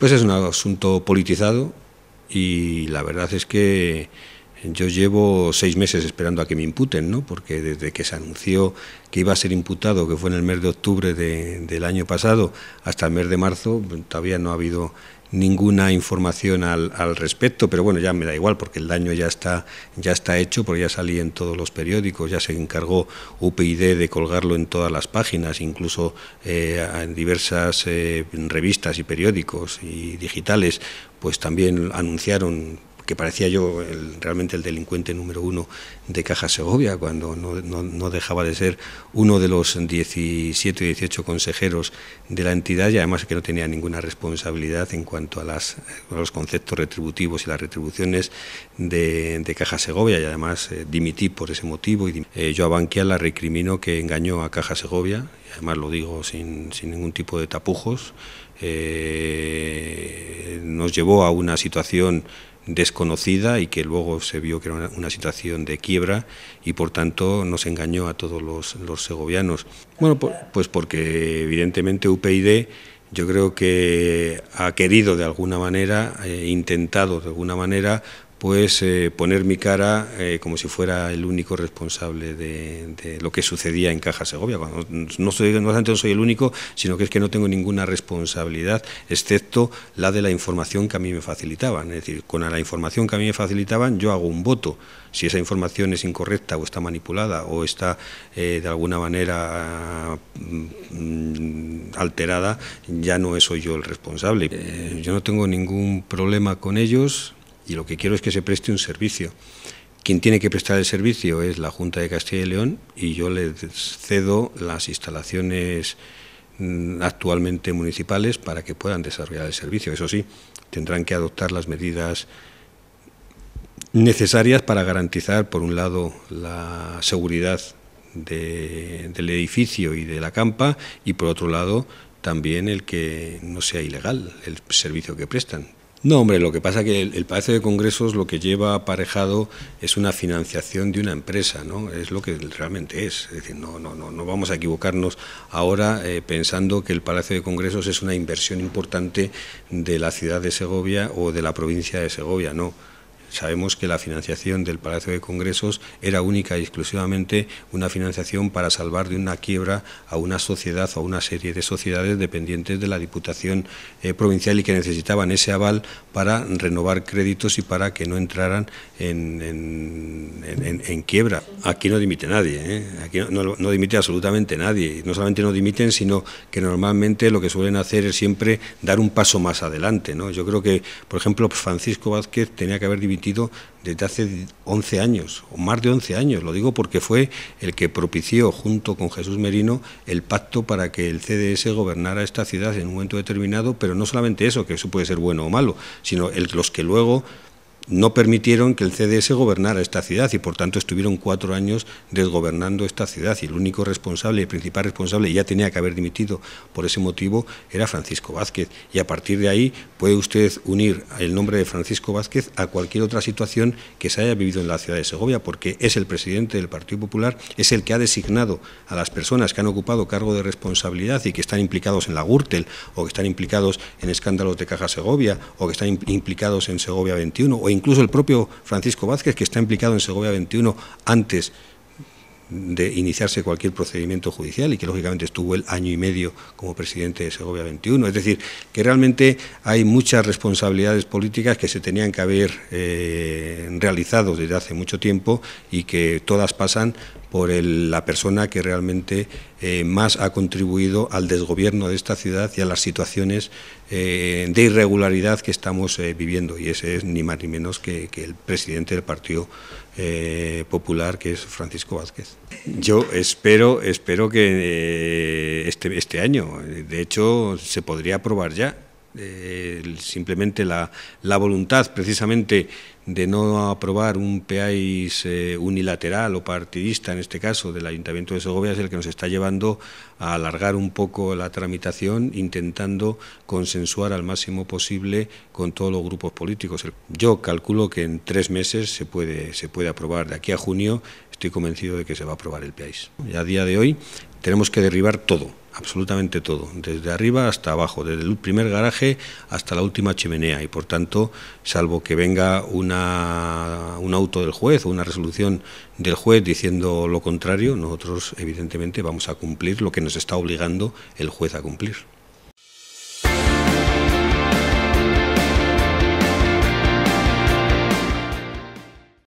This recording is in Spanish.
Pues es un asunto politizado y la verdad es que yo llevo seis meses esperando a que me imputen, ¿no? porque desde que se anunció que iba a ser imputado, que fue en el mes de octubre del año pasado, hasta el mes de marzo, todavía no ha habido ninguna información al, respecto, pero bueno, ya me da igual porque el daño ya está, ya está hecho, porque ya salí en todos los periódicos, ya se encargó UPID de colgarlo en todas las páginas, incluso eh, en diversas eh, revistas y periódicos y digitales, pues también anunciaron que parecía yo realmente el delincuente número uno de Caja Segovia, cuando no, dejaba de ser uno de los 17 18 consejeros de la entidad y además que no tenía ninguna responsabilidad en cuanto a, las, los conceptos retributivos y las retribuciones de, Caja Segovia y además eh, dimití por ese motivo. Y, yo eh, a Bankia la recrimino que engañó a Caja Segovia, y además lo digo sin, ningún tipo de tapujos. Eh, nos llevó a una situación desconocida y que luego se vio que era una, situación de quiebra y por tanto nos engañó a todos los, los segovianos. Bueno, pues porque evidentemente UPyD yo creo que ha querido de alguna manera, eh, intentado de alguna manera pues eh, poner mi cara eh, como si fuera el único responsable de, lo que sucedía en Caja Segovia. no, soy, no no soy el único, sino que es que no tengo ninguna responsabilidad, excepto la de la información que a mí me facilitaban. Es decir, con la información que a mí me facilitaban yo hago un voto. Si esa información es incorrecta o está manipulada o está eh, de alguna manera mm, alterada, ya no soy yo el responsable. yo no tengo ningún problema con ellos y lo que quiero es que se preste un servicio. Quien tiene que prestar el servicio es la Junta de Castilla y León y yo les cedo las instalaciones mm, actualmente municipales para que puedan desarrollar el servicio. Eso sí, tendrán que adoptar las medidas necesarias para garantizar, por un lado, la seguridad del edificio y de la campa y, por otro lado, también el que no sea ilegal el servicio que prestan. No, hombre, lo que pasa es que el, Palacio de Congresos lo que lleva aparejado es una financiación de una empresa, ¿no? Es lo que realmente es. Es decir, no, no, no, no vamos a equivocarnos ahora eh, pensando que el Palacio de Congresos es una inversión importante de la ciudad de Segovia o de la provincia de Segovia, no. Sabemos que la financiación del Palacio de Congresos era única y exclusivamente una financiación para salvar de una quiebra a una sociedad o a una serie de sociedades dependientes de la Diputación eh, Provincial y que necesitaban ese aval para renovar créditos y para que no entraran en, quiebra. Aquí no dimite nadie, ¿eh? aquí no, dimite absolutamente nadie. No solamente no dimiten, sino que normalmente lo que suelen hacer es siempre dar un paso más adelante. ¿no? Yo creo que, por ejemplo, Francisco Vázquez tenía que haber dimitido desde hace 11 años, o más de 11 años, lo digo porque fue el que propició, junto con Jesús Merino, el pacto para que el CDS gobernara esta ciudad en un momento determinado, pero no solamente eso, que eso puede ser bueno o malo, sino los que luego no permitieron que el CDS gobernara esta ciudad y por tanto estuvieron cuatro años desgobernando esta ciudad y el único responsable, el principal responsable, y ya tenía que haber dimitido por ese motivo, era Francisco Vázquez. Y a partir de ahí puede usted unir el nombre de Francisco Vázquez a cualquier otra situación que se haya vivido en la ciudad de Segovia, porque es el presidente del Partido Popular, es el que ha designado a las personas que han ocupado cargo de responsabilidad y que están implicados en la Gürtel o que están implicados en escándalos de Caja Segovia o que están implicados en Segovia 21 incluso el propio Francisco Vázquez, que está implicado en Segovia 21 antes de iniciarse cualquier procedimiento judicial y que lógicamente estuvo el año y medio como presidente de Segovia 21. Es decir, que realmente hay muchas responsabilidades políticas que se tenían que haber eh, realizado desde hace mucho tiempo y que todas pasan por la persona que realmente eh, más ha contribuido al desgobierno de esta ciudad y a las situaciones eh, de irregularidad que estamos eh, viviendo y ese es ni más ni menos que, el presidente del Partido eh, Popular, que es Francisco Vázquez. Yo espero, espero que este, este año, de hecho se podría aprobar ya, eh, simplemente la, la, voluntad precisamente de no aprobar un PAIS eh, unilateral o partidista, en este caso del Ayuntamiento de Segovia, es el que nos está llevando a alargar un poco la tramitación, intentando consensuar al máximo posible con todos los grupos políticos. Yo calculo que en tres meses se puede, se puede aprobar. De aquí a junio estoy convencido de que se va a aprobar el PAIS. Y a día de hoy tenemos que derribar todo absolutamente todo, desde arriba hasta abajo, desde el primer garaje hasta la última chimenea y por tanto, salvo que venga una, un auto del juez o una resolución del juez diciendo lo contrario, nosotros evidentemente vamos a cumplir lo que nos está obligando el juez a cumplir.